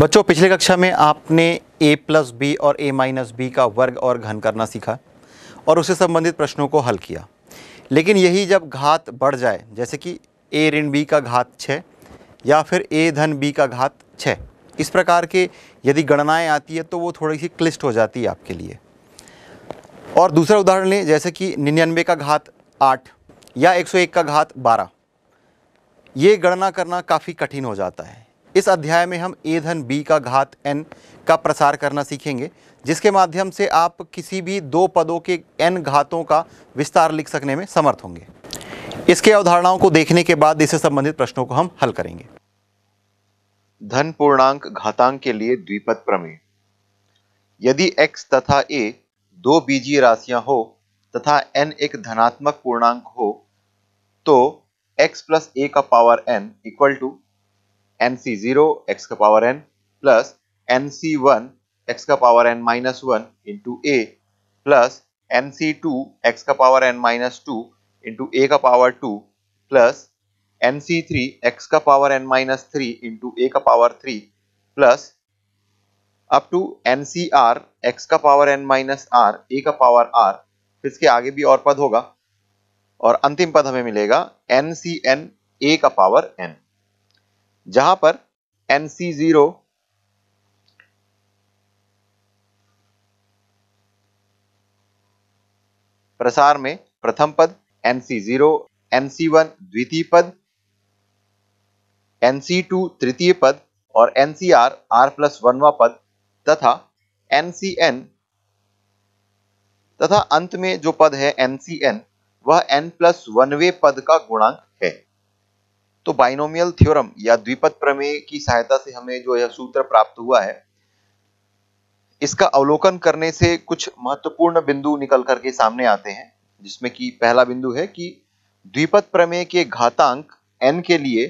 बच्चों पिछले कक्षा में आपने ए प्लस बी और ए माइनस बी का वर्ग और घन करना सीखा और उससे संबंधित प्रश्नों को हल किया लेकिन यही जब घात बढ़ जाए जैसे कि ए ऋण बी का घात छः या फिर ए धन बी का घात छः इस प्रकार के यदि गणनाएं आती है तो वो थोड़ी सी क्लिष्ट हो जाती है आपके लिए और दूसरा उदाहरण लें जैसे कि निन्यानवे का घात आठ या एक का घात बारह ये गणना करना काफ़ी कठिन हो जाता है इस अध्याय में हम ए धन बी का घात एन का प्रसार करना सीखेंगे जिसके माध्यम से आप किसी भी दो पदों के एन घातों का विस्तार लिख सकने में समर्थ होंगे इसके अवधारणाओं को देखने के बाद इससे संबंधित प्रश्नों को हम हल करेंगे धन पूर्णांक घातांक के लिए द्विपद प्रमेय यदि x तथा a दो बीजी राशियां हो तथा n एक धनात्मक पूर्णांक हो तो x प्लस ए का power n equal to N C zero x का power N plus N C one x का power N minus one into ए plus N C two x का power N minus two into ए का power two plus N C three x का power N minus three into ए का power three plus up to N C R x का power N minus are A का power r इसके आगे भी और पद होगा और अंतिम पद हमें मिलेगा एन सी एन ए का पावर एन जहां पर एन सी जीरो प्रसार में प्रथम पद एन सी जीरो एन सी वन द्वितीय पद एन सी टू तृतीय पद और एन सी आर आर प्लस वनवा पद तथा एन सी एन तथा अंत में जो पद है एन सी एन वह एन प्लस वनवे पद का गुणांक है तो बाइनोमियल थ्योरम या द्विपद प्रमेय की सहायता से हमें जो यह सूत्र प्राप्त हुआ है इसका अवलोकन करने से कुछ महत्वपूर्ण बिंदु निकल करके सामने आते हैं जिसमें कि पहला बिंदु है कि द्विपद प्रमेय के घातांक एन के लिए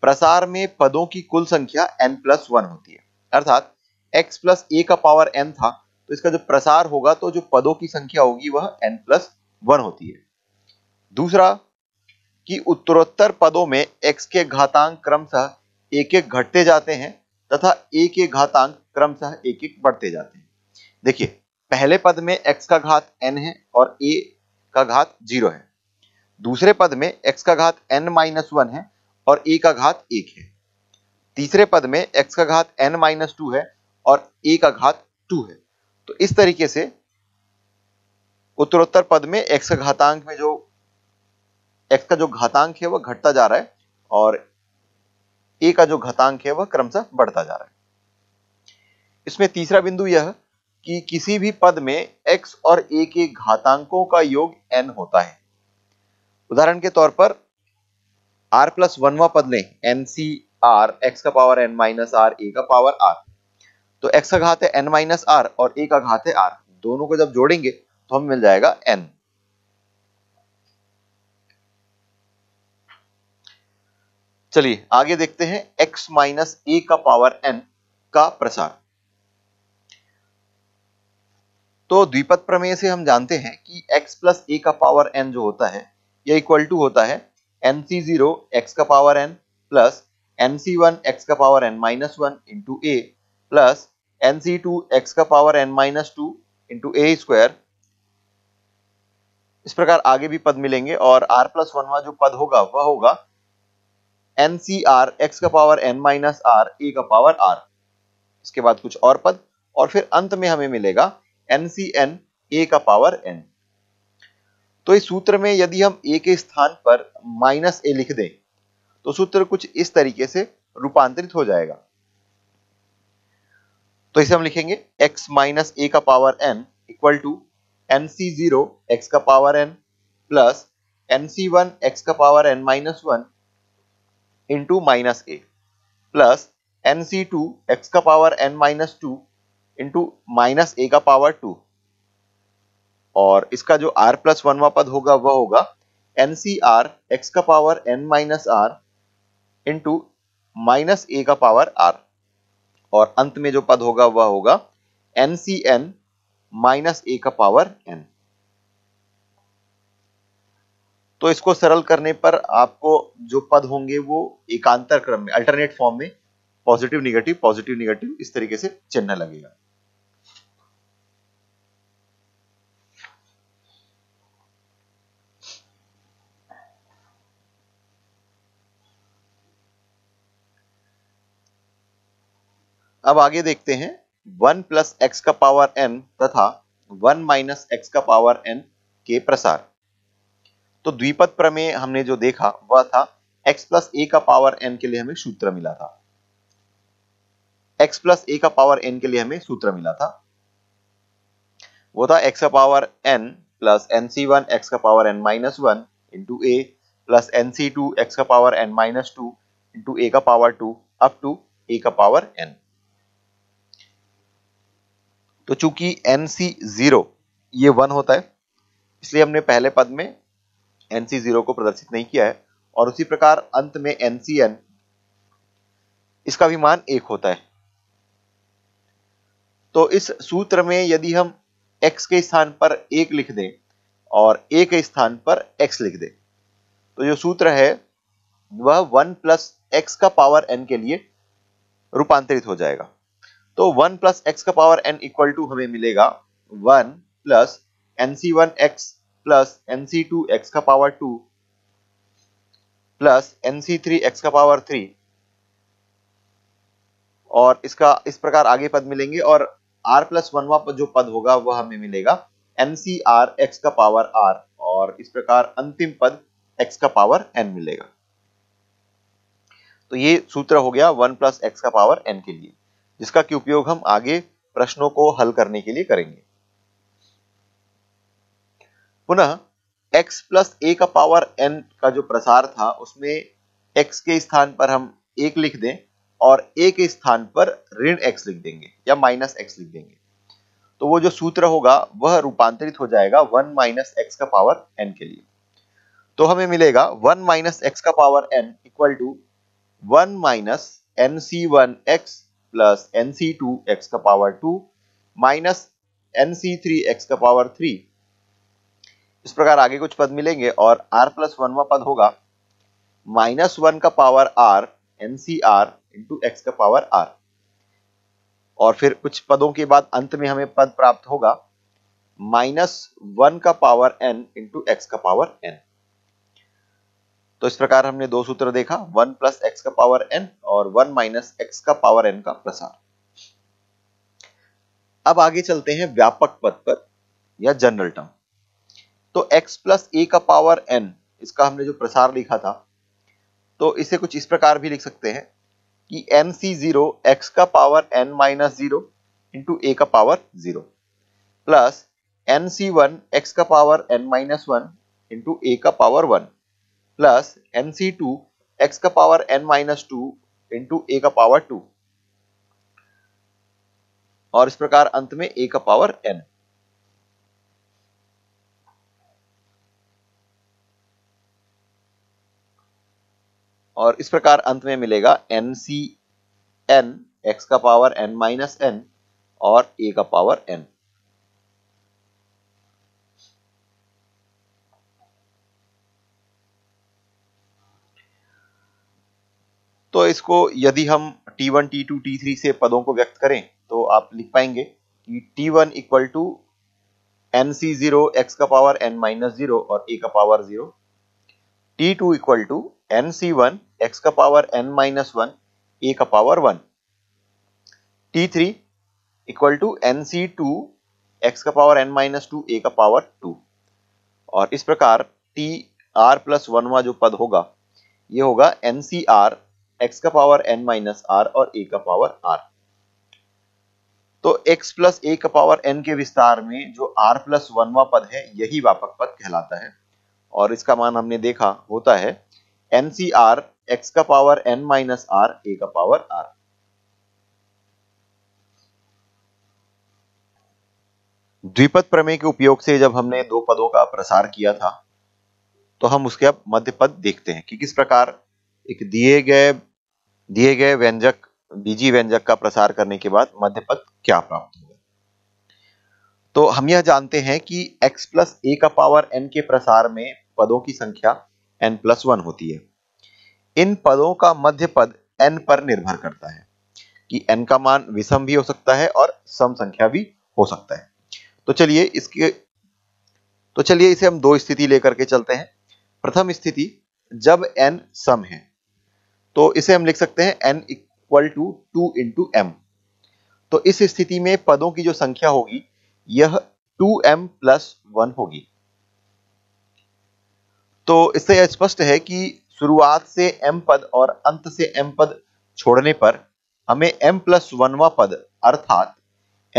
प्रसार में पदों की कुल संख्या एन प्लस वन होती है अर्थात एक्स प्लस ए का पावर एन था तो इसका जो प्रसार होगा तो जो पदों की संख्या होगी वह एन प्लस वन होती है दूसरा कि उत्तरोत्तर पदों में x के घातांक क्रमशः एक एक घटते जाते हैं तथा a के घातांक क्रमशः एक एक बढ़ते जाते हैं देखिए पहले पद में x का घात n है और a का घात जीरो है दूसरे पद में x का घात n माइनस वन है और a का घात एक है तीसरे पद में x का घात n माइनस टू है और a का घात टू है तो इस तरीके से उत्तरोत्तर पद में x का घातांक में जो एक्स का जो घातांक है वह घटता जा रहा है और ए का जो घातांक है वह क्रमशः बढ़ता जा रहा है इसमें तीसरा बिंदु यह कि किसी भी पद में x और a के घातांकों का योग n होता है उदाहरण के तौर पर r प्लस वनवा पद लें एन सी आर एक्स का power n minus are A का पावर r तो x का घात है n माइनस आर और a का घात है r दोनों को जब जोड़ेंगे तो हमें मिल जाएगा n चलिए आगे देखते हैं x माइनस ए का पावर n का प्रसार तो द्विपद प्रमेय से हम जानते हैं कि x प्लस ए का पावर n जो होता है यह इक्वल टू होता है एन सी जीरो एक्स का power N plus N C one x का power N minus one into ए plus N C two x का power N minus two into A square इस प्रकार आगे भी पद मिलेंगे और r प्लस वन वा जो पद होगा वह होगा एन सी आर एक्स का power N minus are A का पावर आर इसके बाद कुछ और पद और फिर अंत में हमें मिलेगा एन सी एन ए का पावर एन तो इस सूत्र में यदि हम ए के स्थान पर माइनस ए लिख दें तो सूत्र कुछ इस तरीके से रूपांतरित हो जाएगा तो इसे हम लिखेंगे x माइनस ए का power n equal to N C zero x का power n plus N C one x का power n minus one into minus A plus N C two x का power N minus two into minus A का power to और इसका जो are plus वनवा पद होगा वह होगा एन सी आर एक्स का power N minus R into minus A का पावर आर और अंत में जो पद होगा वह होगा N C N minus A का पावर एन तो इसको सरल करने पर आपको जो पद होंगे वो एकांतर क्रम में अल्टरनेट फॉर्म में पॉजिटिव निगेटिव पॉजिटिव निगेटिव इस तरीके से चिन्ह लगेगा अब आगे देखते हैं वन प्लस एक्स का पावर एन तथा वन माइनस एक्स का पावर एन के प्रसार तो द्विपद प्रमेय हमने जो देखा वह था x प्लस ए का पावर एन के लिए हमें सूत्र मिला था x प्लस ए का पावर एन के लिए हमें सूत्र मिला था वो था x का power N plus N C one x का power N minus one into ए plus N C two x का power N minus two into ए का power two up to A का पावर एन तो चूंकि एन सी zero ये one होता है इसलिए हमने पहले पद में एनसी जीरो को प्रदर्शित नहीं किया है और उसी प्रकार अंत में एन सी एन इसका भी मान एक होता है तो इस सूत्र में यदि हम x के स्थान पर एक लिख दें और a के स्थान पर x लिख दें तो जो सूत्र है वह वन प्लस एक्स का पावर एन के लिए रूपांतरित हो जाएगा तो वन प्लस एक्स का पावर एन इक्वल टू हमें मिलेगा one plus N C one x plus N C two x का power two plus N C three x का पावर थ्री और इसका इस प्रकार आगे पद मिलेंगे और आर प्लस वा जो पद होगा वह हमें मिलेगा एन सी आर एक्स का पावर आर और इस प्रकार अंतिम पद एक्स का पावर एन मिलेगा तो ये सूत्र हो गया वन प्लस एक्स का पावर एन के लिए जिसका कि उपयोग हम आगे प्रश्नों को हल करने के लिए करेंगे पुनः x प्लस ए का पावर n का जो प्रसार था उसमें x के स्थान पर हम एक लिख दें और a के स्थान पर ऋण x लिख देंगे या माइनस एक्स लिख देंगे तो वो जो सूत्र होगा वह रूपांतरित हो जाएगा वन माइनस एक्स का पावर एन के लिए तो हमें मिलेगा वन माइनस एक्स का power N equal to one minus N C one x plus N C two x का power two minus N C three x का पावर थ्री इस प्रकार आगे कुछ पद मिलेंगे और आर प्लस वनवा पद होगा माइनस वन का पावर आर एन सी आर इंटू एक्स का पावर आर और फिर कुछ पदों के बाद अंत में हमें पद प्राप्त होगा माइनस वन का पावर एन इंटू एक्स का पावर एन तो इस प्रकार हमने दो सूत्र देखा वन प्लस एक्स का पावर एन और वन माइनस एक्स का पावर एन का प्रसार अब आगे चलते हैं व्यापक पद पर या जनरल टर्म तो x प्लस ए का पावर n इसका हमने जो प्रसार लिखा था तो इसे कुछ इस प्रकार भी लिख सकते हैं कि एन सी जीरो एक्स का power N minus zero into ए का power zero plus N C one x का power N minus one into ए का power one plus N C two x का power N minus two into ए का power to और इस प्रकार अंत में ए का पावर एन और इस प्रकार अंत में मिलेगा एन सी एन एक्स का पावर एन माइनस एन और ए का पावर एन तो इसको यदि हम t1, t2, t3 से पदों को व्यक्त करें तो आप लिख पाएंगे कि t1 equal to N C zero x का पावर एन माइनस जीरो और ए का power zero T two equal to N C one x का power N minus one A का power one T three equal to N C two x का power N minus two A का power to और इस प्रकार T R plus वा जो पद होगा ये होगा एन सी आर एक्स का पावर एन माइनस आर और ए का पावर आर तो x प्लस ए का पावर n के विस्तार में जो r प्लस वनवा पद है यही व्यापक पद कहलाता है और इसका मान हमने देखा होता है एन सी आर एक्स का power N minus are A का पावर आर द्विपद प्रमेय के उपयोग से जब हमने दो पदों का प्रसार किया था तो हम उसके अब मध्य पद देखते हैं कि किस प्रकार एक दिए गए दिए गए व्यंजक बीजी व्यंजक का प्रसार करने के बाद मध्य पद क्या प्राप्त होगा तो हम यह जानते हैं कि x प्लस ए का पावर n के प्रसार में पदों की संख्या एन प्लस वन होती है इन पदों का मध्य पद एन पर निर्भर करता है कि एन का मान विषम भी हो सकता है और सम संख्या भी हो सकता है तो चलिए इसके तो चलिए इसे हम दो स्थिति लेकर के चलते हैं प्रथम स्थिति जब एन सम है तो इसे हम लिख सकते हैं N equal to two into M तो इस स्थिति में पदों की जो संख्या होगी यह टू एम प्लस वन होगी तो इससे यह स्पष्ट है कि शुरुआत से एम पद और अंत से एम पद छोड़ने पर हमें एम प्लस वनवा पद अर्थात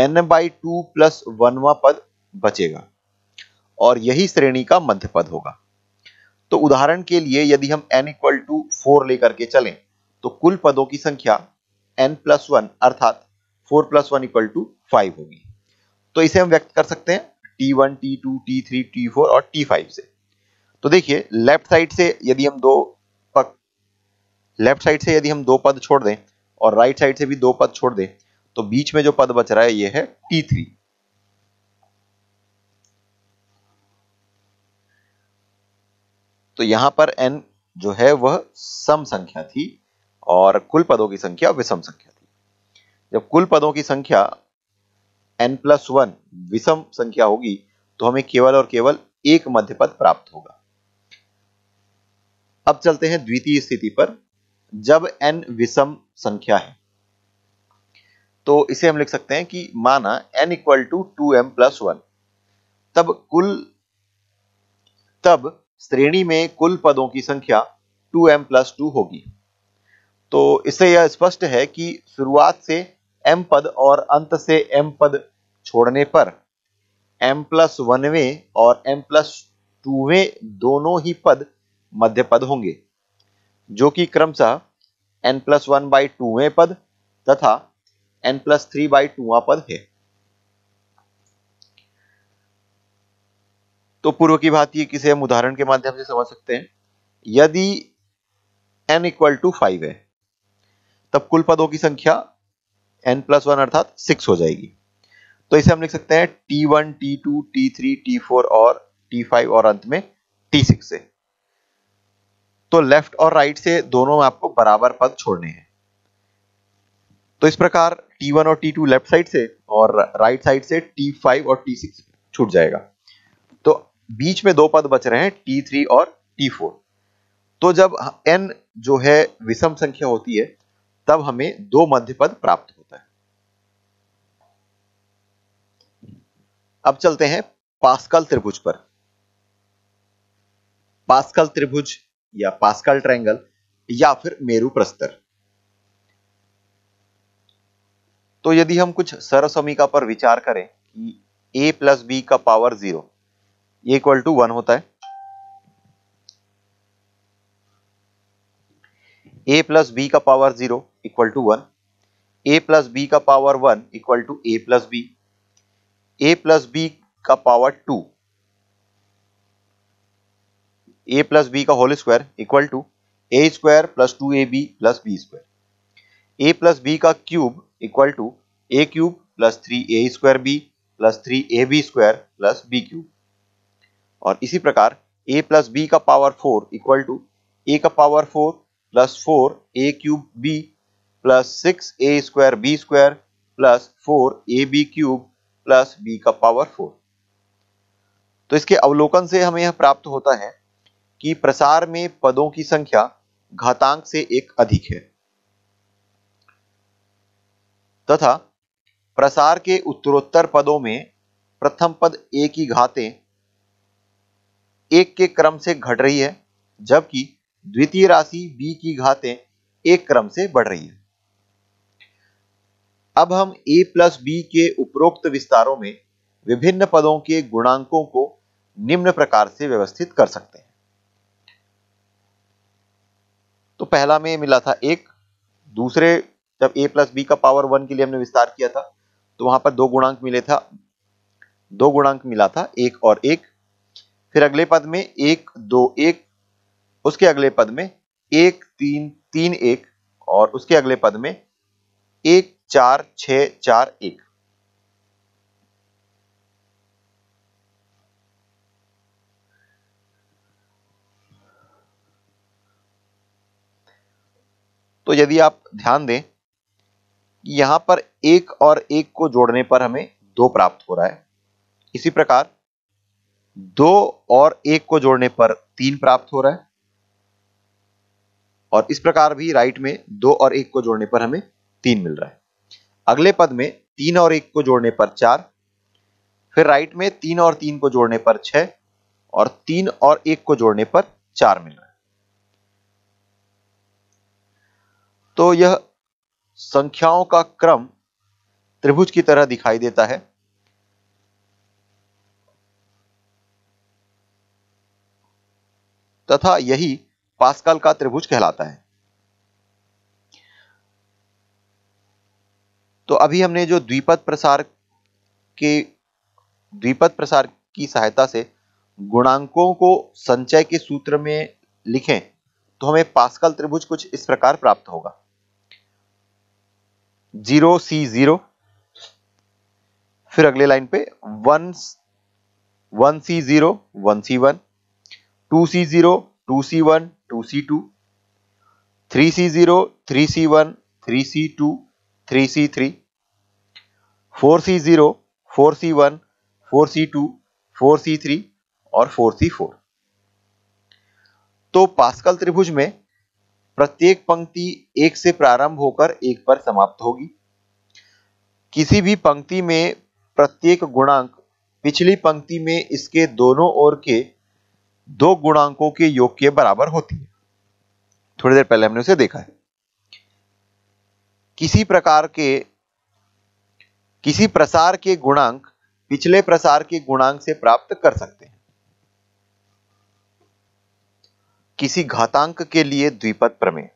एन बाई टू प्लस वनवा पद बचेगा और यही श्रेणी का मध्य पद होगा तो उदाहरण के लिए यदि हम n इक्वल टू फोर लेकर के चलें तो कुल पदों की संख्या n प्लस वन अर्थात four plus one equal to five होगी तो इसे हम व्यक्त कर सकते हैं T one T two T three T four और टी फाइव से तो देखिए लेफ्ट साइड से यदि हम दो पद लेफ्ट साइड से यदि हम दो पद छोड़ दें और राइट साइड से भी दो पद छोड़ दें तो बीच में जो पद बच रहा है ये है टी थ्री तो यहां पर एन जो है वह सम संख्या थी और कुल पदों की संख्या विषम संख्या थी जब कुल पदों की संख्या एन प्लस वन विषम संख्या होगी तो हमें केवल और केवल एक मध्य पद प्राप्त होगा अब चलते हैं द्वितीय स्थिति पर जब n विषम संख्या है तो इसे हम लिख सकते हैं कि माना n equal to two M plus one तब कुल तब श्रेणी में कुल पदों की संख्या 2m प्लस टू होगी तो इससे यह स्पष्ट है कि शुरुआत से m पद और अंत से m पद छोड़ने पर m प्लस वनवे और m प्लस टूवे दोनों ही पद मध्य पद होंगे जो कि क्रमशः N plus one by A पद तथा N plus three by two पद है तो पूर्व की भांति किसे हम उदाहरण के माध्यम से समझ सकते हैं यदि एन इक्वल टू फाइव है तब कुल पदों की संख्या एन प्लस वन अर्थात सिक्स हो जाएगी तो इसे हम लिख सकते हैं T one T two T three T four और टी फाइव और अंत में टी सिक्स से तो लेफ्ट और राइट से दोनों में आपको बराबर पद छोड़ने हैं तो इस प्रकार T1 और T2 लेफ्ट साइड से और राइट साइड से T5 और T6 छूट जाएगा तो बीच में दो पद बच रहे हैं T3 और T4 तो जब n जो है विषम संख्या होती है तब हमें दो मध्य पद प्राप्त होता है अब चलते हैं पास्कल त्रिभुज पर पास्कल त्रिभुज या पास्कल ट्रायंगल या फिर मेरू प्रस्तर तो यदि हम कुछ सर्वसमीका पर विचार करें कि ए प्लस बी का पावर जीरो ये इक्वल टू वन होता है ए प्लस बी का power zero equal to one A plus B का power one equal to A plus B A plus B का power two A plus B का whole square equal to A square plus two A B plus B square A plus B का cube equal to A cube plus three A square B plus three A B square plus B cube और इसी प्रकार A plus B का power four equal to A का power four plus four A cube B plus six A square B square plus four A B cube plus B का power four तो इसके अवलोकन से हमें यह प्राप्त होता है कि प्रसार में पदों की संख्या घातांक से एक अधिक है तथा प्रसार के उत्तरोत्तर पदों में प्रथम पद ए की घाते एक के क्रम से घट रही है जबकि द्वितीय राशि बी की घाते एक क्रम से बढ़ रही है अब हम ए प्लस बी के उपरोक्त विस्तारों में विभिन्न पदों के गुणांकों को निम्न प्रकार से व्यवस्थित कर सकते हैं तो पहला में मिला था एक दूसरे जब ए प्लस बी का पावर वन के लिए हमने विस्तार किया था तो वहां पर दो गुणांक मिले था दो गुणांक मिला था एक और एक फिर अगले पद में एक दो एक उसके अगले पद में एक तीन तीन एक और उसके अगले पद में एक चार छ चार एक तो यदि आप ध्यान दें यहां पर एक और एक को जोड़ने पर हमें दो प्राप्त हो रहा है इसी प्रकार दो और एक को जोड़ने पर तीन प्राप्त हो रहा है और इस प्रकार भी राइट में दो और एक को जोड़ने पर हमें तीन मिल रहा है अगले पद में तीन और एक को जोड़ने पर चार फिर राइट में तीन और तीन को जोड़ने पर छह और तीन और एक को जोड़ने पर चार मिल रहा है तो यह संख्याओं का क्रम त्रिभुज की तरह दिखाई देता है तथा यही पास्कल का त्रिभुज कहलाता है तो अभी हमने जो द्विपद प्रसार के द्विपद प्रसार की सहायता से गुणांकों को संचय के सूत्र में लिखें तो हमें पास्कल त्रिभुज कुछ इस प्रकार प्राप्त होगा जीरो सी जीरो फिर अगले लाइन पे one one C zero one C one two C zero two C one two C two three C zero three C one three C two three C three four C zero four C one four C two four C three और four C four तो Pascal त्रिभुज में प्रत्येक पंक्ति एक से प्रारंभ होकर एक पर समाप्त होगी किसी भी पंक्ति में प्रत्येक गुणांक पिछली पंक्ति में इसके दोनों ओर के दो गुणांकों के योग के बराबर होती है थोड़ी देर पहले हमने उसे देखा है किसी प्रकार के किसी प्रसार के गुणांक पिछले प्रसार के गुणांक से प्राप्त कर सकते हैं किसी घातांक के लिए द्विपद प्रमेय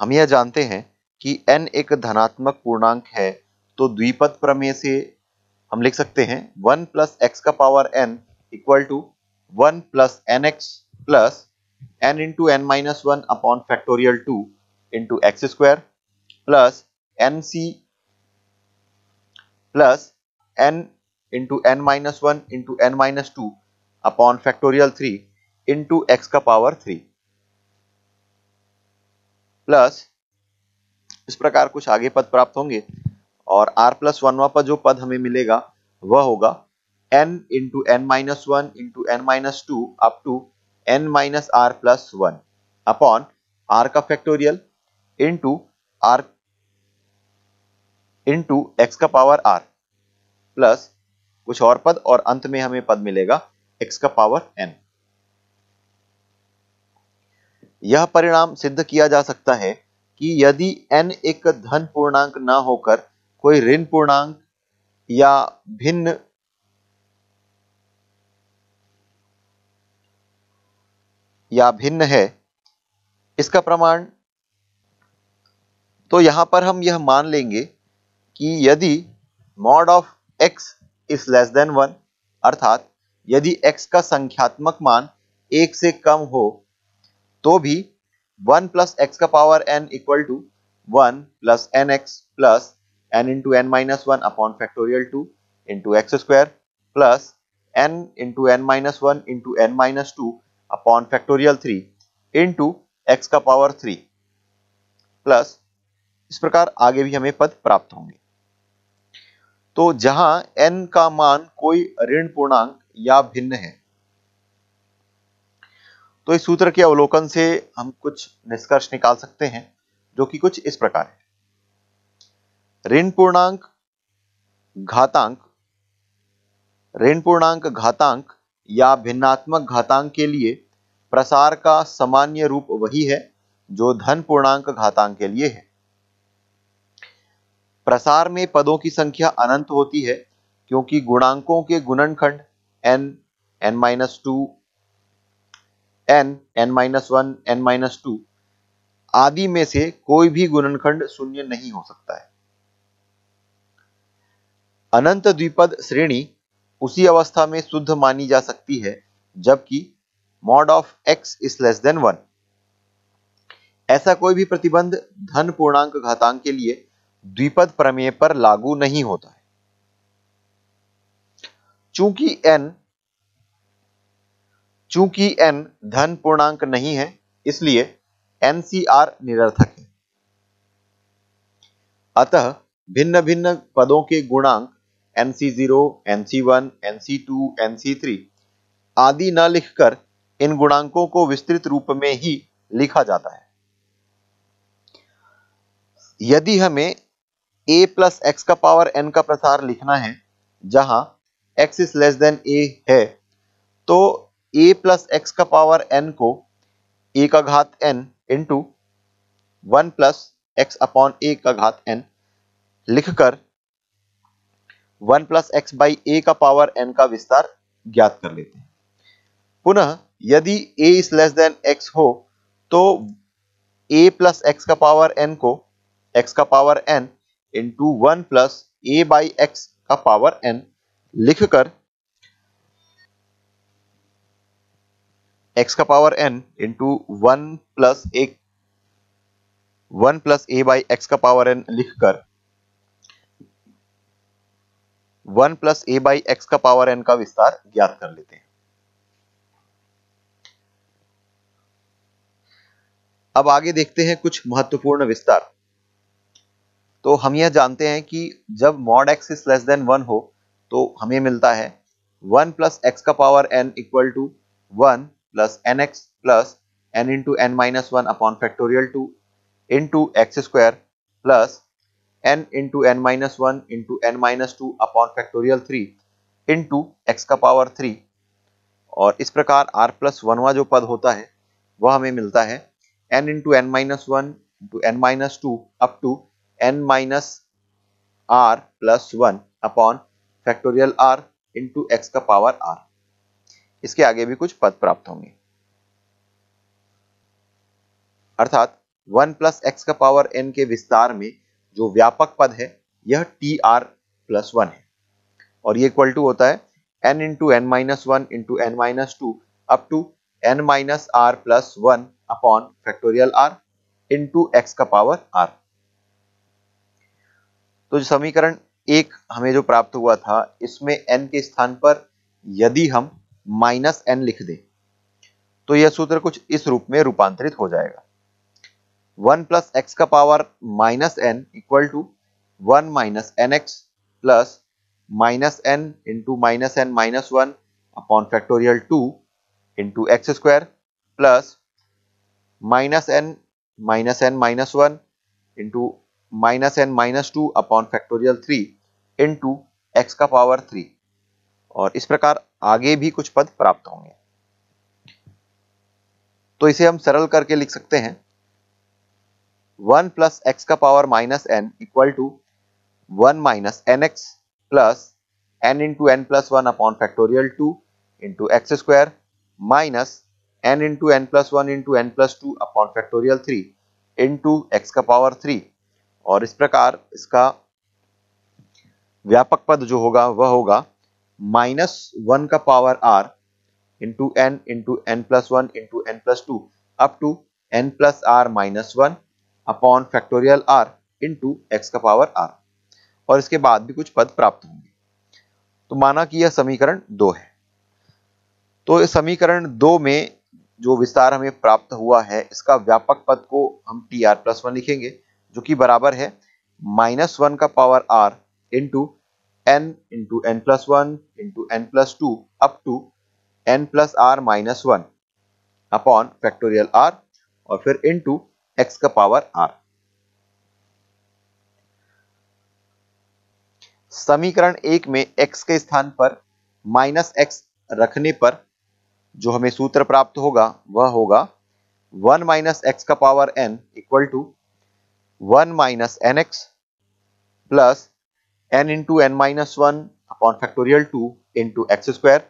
हम यह जानते हैं कि n एक धनात्मक पूर्णांक है तो द्विपद प्रमेय से हम लिख सकते हैं वन प्लस एक्स का power n equal to one plus N x plus N into N minus one upon factorial two into x square plus N C plus N into N minus one into N minus two upon factorial three into x का power three plus इस प्रकार कुछ आगे पद प्राप्त होंगे और are plus वनवा पर जो पद हमें मिलेगा वह होगा N into N minus one into N minus two up to N minus are plus one upon R का factorial into R into x का पावर आर प्लस कुछ और पद और अंत में हमें पद मिलेगा एक्स का पावर एन यह परिणाम सिद्ध किया जा सकता है कि यदि n एक धन पूर्णांक न होकर कोई ऋण पूर्णांक या भिन्न या भिन्न है इसका प्रमाण तो यहां पर हम यह मान लेंगे कि यदि mod of x is less than one अर्थात यदि x का संख्यात्मक मान एक से कम हो तो भी वन प्लस एक्स का power N equal to one plus N x plus N into N minus one upon factorial two into x square plus N into N minus one into N minus two upon factorial three into x का power three plus इस प्रकार आगे भी हमें पद प्राप्त होंगे तो जहां n का मान कोई ऋण पूर्णांक या भिन्न है तो इस सूत्र के अवलोकन से हम कुछ निष्कर्ष निकाल सकते हैं जो कि कुछ इस प्रकार है ऋण पूर्णांक घातांक ऋण पूर्णांक घातांक या भिन्नात्मक घातांक के लिए प्रसार का सामान्य रूप वही है जो धन पूर्णांक घातांक के लिए है प्रसार में पदों की संख्या अनंत होती है क्योंकि गुणांकों के गुणनखंड n n minus two N N minus one N minus two आदि में से कोई भी गुणनखंड शून्य नहीं हो सकता है अनंत द्विपद श्रेणी उसी अवस्था में शुद्ध मानी जा सकती है जबकि mod of X is less than one ऐसा कोई भी प्रतिबंध धन पूर्णांक घातांक के लिए द्विपद प्रमेय पर लागू नहीं होता है चूंकि एन चूंकि n धन पूर्णांक नहीं है इसलिए एनसीआर निरर्थक है अतः भिन्न भिन्न पदों के गुणांक one two N C three आदि न लिखकर इन गुणांकों को विस्तृत रूप में ही लिखा जाता है यदि हमें a प्लस एक्स का पावर n का प्रसार लिखना है जहां x is less than a है तो ए प्लस एक्स का पावर एन को ए का घात n into one plus x upon a का घात एन लिखकर one plus x by a का पावर एन का विस्तार ज्ञात कर लेते हैं पुनः यदि a is less than x हो तो ए प्लस एक्स का पावर एन को एक्स का power N into one plus a by x का पावर एन लिखकर एक्स का power N into one plus एक one plus a by x का पावर एन लिखकर one plus a by x का power N का विस्तार ज्ञात कर लेते हैं अब आगे देखते हैं कुछ महत्वपूर्ण विस्तार तो हम यह जानते हैं कि जब mod x is less than one हो तो हमें मिलता है वन प्लस एक्स का power N equal to one plus nx plus n into n minus 1 upon factorial 2 into x square plus n into n minus 1 into n minus 2 upon factorial 3 into x का power 3 और इस प्रकार r plus वनवा जो पद होता है वह हमें मिलता है n into N minus one into N minus two up to N minus are plus one upon factorial r into x का पावर आर इसके आगे भी कुछ पद प्राप्त होंगे अर्थात वन प्लस एक्स का पावर एन के विस्तार में जो व्यापक पद है यह टी आर प्लस वन है और ये इक्वल टू होता है n into N minus one into N minus two up to N minus are plus one upon factorial r into x का पावर आर तो समीकरण एक हमें जो प्राप्त हुआ था इसमें एन के स्थान पर यदि हम माइनस एन लिख दे तो यह सूत्र कुछ इस रूप में रूपांतरित हो जाएगा वन प्लस एक्स का power minus n equal to one minus n x plus minus n into minus n minus one upon factorial two into x square plus minus n minus n minus one into minus n minus two upon factorial three into x का power three और इस प्रकार आगे भी कुछ पद प्राप्त होंगे तो इसे हम सरल करके लिख सकते हैं वन प्लस एक्स का power minus n equal to one minus n x plus N into n plus one upon factorial two into x square minus n into n plus one into n plus two upon factorial three into x का power three और इस प्रकार इसका व्यापक पद जो होगा वह होगा माइनस वन का power r into n into n plus one into n plus two up to n plus r minus one upon factorial r into x का पावर आर और इसके बाद भी कुछ पद प्राप्त होंगे तो माना कि यह समीकरण दो है तो इस समीकरण दो में जो विस्तार हमें प्राप्त हुआ है इसका व्यापक पद को हम टी आर प्लस वन लिखेंगे जो कि बराबर है माइनस वन का power r into n into n plus 1 into n plus 2 up to n plus r minus one upon factorial r और फिर इनटू x का पावर r समीकरण एक में x के स्थान पर माइनस एक्स रखने पर जो हमें सूत्र प्राप्त होगा वह होगा वन माइनस एक्स का power n equal to one minus n x plus n into n minus 1 upon factorial 2 into x square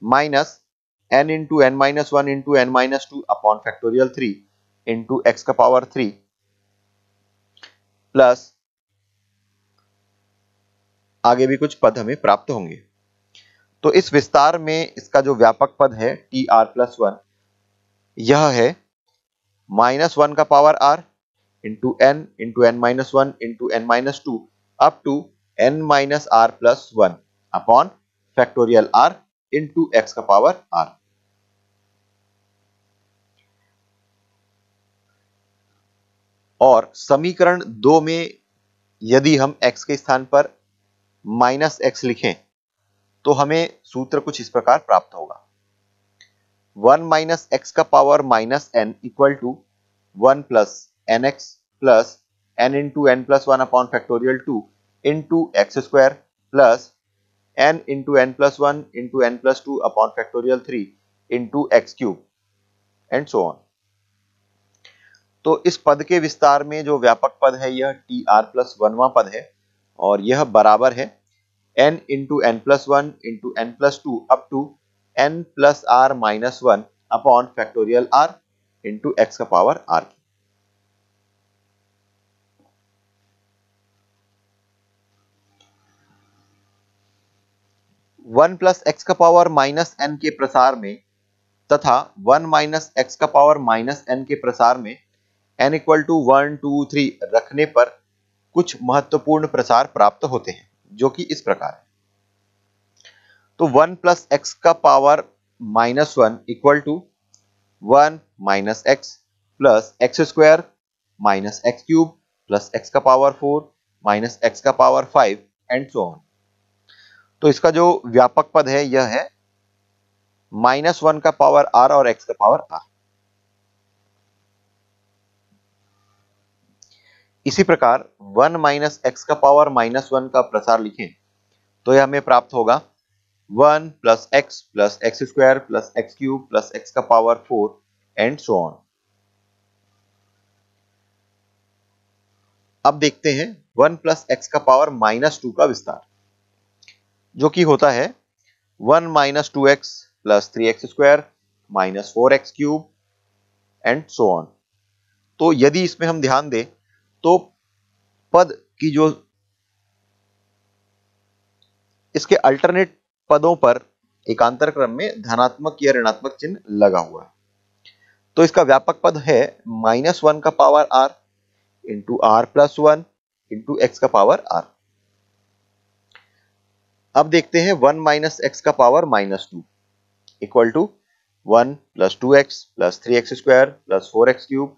minus n into n minus 1 into n minus 2 upon factorial 3 into x का power 3 plus आगे भी कुछ पद हमें प्राप्त होंगे तो इस विस्तार में इसका जो व्यापक पद है टी आर प्लस वन यह है माइनस वन का power r into n into N minus one into N minus two up to n minus r plus 1 upon factorial r into x ka power r. और समीकरण दो में यदि हम x के स्थान पर माइनस एक्स लिखें तो हमें सूत्र कुछ इस प्रकार प्राप्त होगा वन माइनस एक्स का power minus n equal to one plus N x plus n into n plus 1 upon factorial 2 into x square plus n into n plus 1 into n plus 2 upon factorial 3 into x cube and so on. तो इस पद के विस्तार में जो व्यापक पद है यह टी आर प्लस वनवा पद है और यह बराबर है n into n plus one into n plus two up to n plus r minus one upon factorial r into x का पावर आर की वन प्लस एक्स का पावर माइनस एन के प्रसार में तथा वन माइनस एक्स का power minus n के प्रसार में n equal to one two three रखने पर कुछ महत्वपूर्ण प्रसार प्राप्त होते हैं जो कि इस प्रकार है तो वन प्लस एक्स का power minus one equal to one minus x plus x square minus x cube plus x का पावर फोर माइनस एक्स का power five and so on तो इसका जो व्यापक पद है यह है माइनस वन का पावर आर और एक्स का पावर आर इसी प्रकार वन माइनस एक्स का पावर माइनस वन का प्रसार लिखें तो यह हमें प्राप्त होगा one plus x plus x square plus x cube plus x का power four and so on अब देखते हैं वन प्लस एक्स का पावर माइनस टू का विस्तार जो कि होता है one minus two x plus three x square minus four x cube and so on तो यदि इसमें हम ध्यान दें तो पद की जो इसके अल्टरनेट पदों पर एकांतर क्रम में धनात्मक या ऋणात्मक चिन्ह लगा हुआ है तो इसका व्यापक पद है माइनस वन का power r into r plus one into x का पावर आर अब देखते हैं वन माइनस एक्स का power minus two equal to one plus two x plus three x square plus four x cube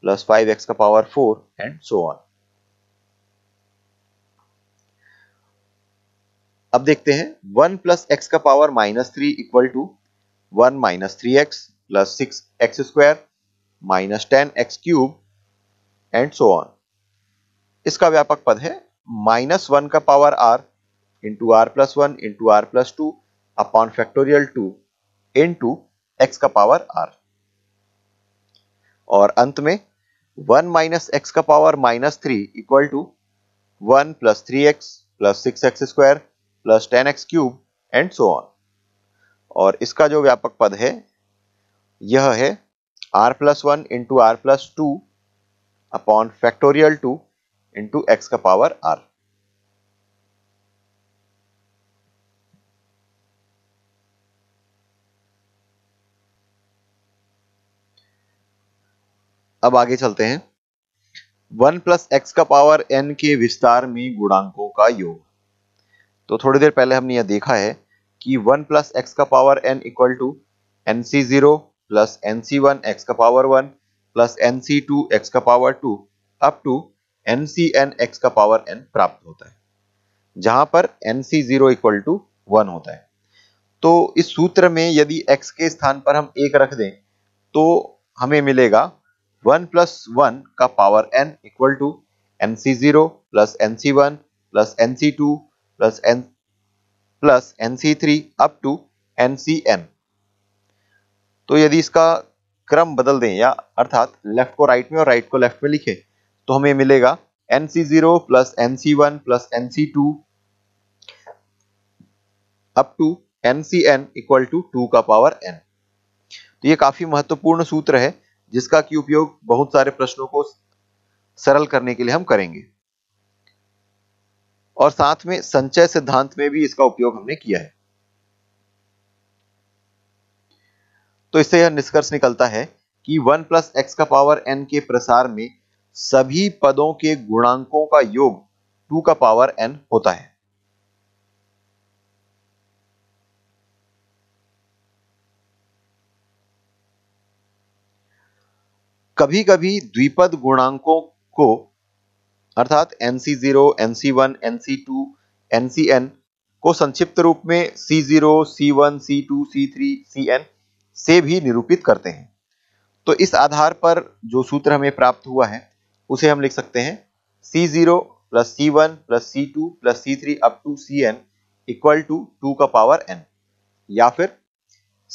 plus five x का power four and so on अब देखते हैं one plus x का power minus three equal to one minus three x plus six x square minus ten x cube and so on इसका व्यापक पद है minus one का power r into r plus one into r plus two upon factorial two into x का power are और अंत में one minus x का power minus three equal to one plus three x plus six x square plus ten x cube and so on और इसका जो व्यापक पद है यह है are plus one into r plus two upon factorial two into x का power r अब आगे चलते हैं वन प्लस एक्स का पावर एन के विस्तार में गुणांकों का योग तो थोड़ी देर पहले हमने यह देखा है कि वन प्लस एक्स का power N equal to N C zero plus N C one x का power one plus N C two x का power two up to N C N x का पावर एन प्राप्त होता है जहां पर n C zero equal to one होता है तो इस सूत्र में यदि x के स्थान पर हम एक रख दें तो हमें मिलेगा वन प्लस वन का power N equal to N C zero plus N C one plus N C two plus n plus N C three up to N C n तो यदि इसका क्रम बदल दें या अर्थात लेफ्ट को राइट में और राइट को लेफ्ट में लिखें तो हमें मिलेगा N C zero plus N C one plus N C two up to N C n equal to two का पावर एन तो ये काफी महत्वपूर्ण सूत्र है जिसका की उपयोग बहुत सारे प्रश्नों को सरल करने के लिए हम करेंगे और साथ में संचय सिद्धांत में भी इसका उपयोग हमने किया है तो इससे यह निष्कर्ष निकलता है कि वन प्लस एक्स का पावर एन के प्रसार में सभी पदों के गुणांकों का योग टू का पावर एन होता है कभी कभी द्विपद गुणांकों को अर्थात एन सी zero N C one n सी टू एन सी एन को संक्षिप्त रूप में C zero C one C two C three C n से भी निरूपित करते हैं तो इस आधार पर जो सूत्र हमें प्राप्त हुआ है उसे हम लिख सकते हैं C zero plus C one plus C two plus C three up to C n equal to two का पावर एन या फिर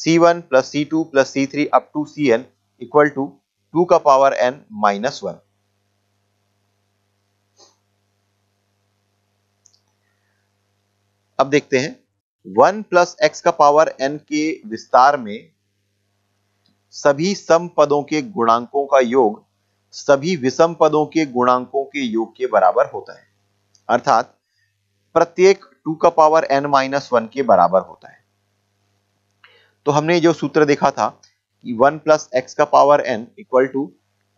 C one plus C two plus C three up to C n equal to two का power N minus one अब देखते हैं one plus x का power N के विस्तार में सभी सम पदों के गुणांकों का योग सभी विषम पदों के गुणांकों के योग के बराबर होता है अर्थात प्रत्येक टू का पावर एन माइनस वन के बराबर होता है तो हमने जो सूत्र देखा था कि वन प्लस एक्स का power N equal to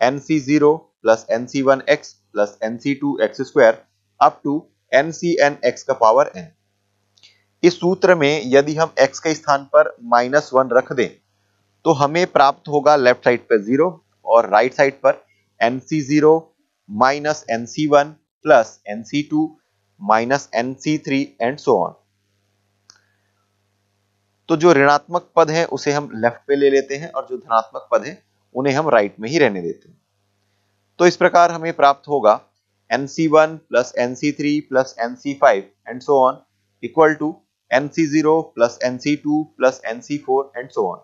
N C zero plus N C one x plus N C two x square up to N C N x का पावर एन इस सूत्र में यदि हम x के स्थान पर माइनस वन रख दें तो हमें प्राप्त होगा लेफ्ट साइड पर जीरो और राइट साइड पर n C zero minus N C one plus N C two minus N C three and so on तो जो ऋणात्मक पद है उसे हम लेफ्ट पे ले लेते हैं और जो धनात्मक पद है उन्हें हम राइट में ही रहने देते हैं तो इस प्रकार हमें प्राप्त होगा N C one plus N C three plus N C five and so on equal to N C zero plus N C two plus N C four and so on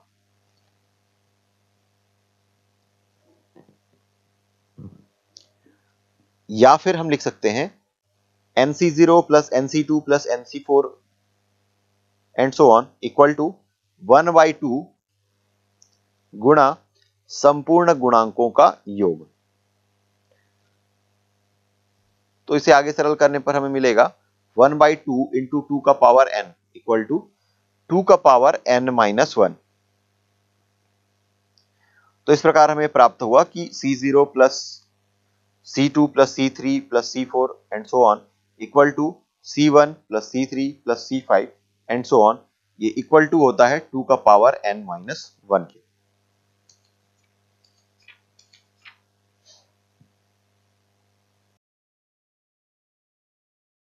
या फिर हम लिख सकते हैं n C zero plus N C two plus N C four and so on equal to one by two गुणा संपूर्ण गुणांकों का योग तो इसे आगे सरल करने पर हमें मिलेगा one by two into two का power N equal to two का पावर एन माइनस वन तो इस प्रकार हमें प्राप्त हुआ कि C zero plus C two plus C three plus C four and so on equal to C one plus C three plus C five and so on ये equal to होता है टू का पावर एन माइनस वन के